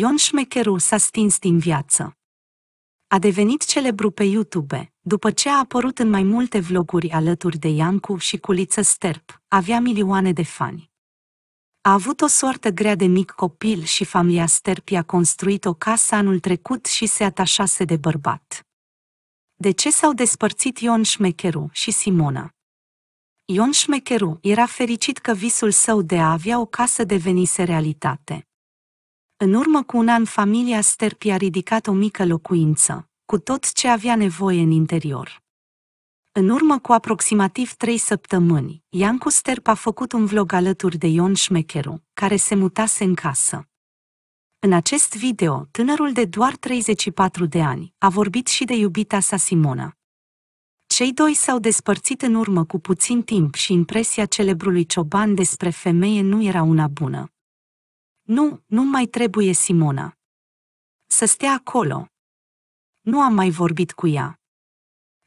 Ion Șmecheru s-a stins din viață. A devenit celebru pe YouTube, după ce a apărut în mai multe vloguri alături de Iancu și Culiță Sterp, avea milioane de fani. A avut o soartă grea de mic copil și familia Sterp i-a construit o casă anul trecut și se atașase de bărbat. De ce s-au despărțit Ion Șmecheru și Simona? Ion Șmecheru era fericit că visul său de a avea o casă devenise realitate. În urmă cu un an, familia Sterpi a ridicat o mică locuință, cu tot ce avea nevoie în interior. În urmă cu aproximativ trei săptămâni, Iancu Sterp a făcut un vlog alături de Ion Șmecheru, care se mutase în casă. În acest video, tânărul de doar 34 de ani a vorbit și de iubita sa Simona. Cei doi s-au despărțit în urmă cu puțin timp și impresia celebrului cioban despre femeie nu era una bună. Nu, nu mai trebuie Simona. Să stea acolo. Nu am mai vorbit cu ea.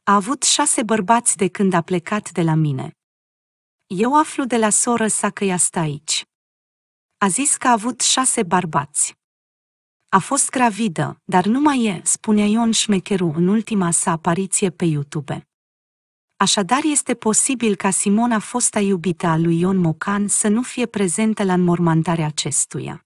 A avut șase bărbați de când a plecat de la mine. Eu aflu de la soră sa că ea stă aici. A zis că a avut șase bărbați. A fost gravidă, dar nu mai e, spunea Ion Șmecheru în ultima sa apariție pe YouTube. Așadar este posibil ca Simona fosta iubită a lui Ion Mocan să nu fie prezentă la înmormântarea acestuia.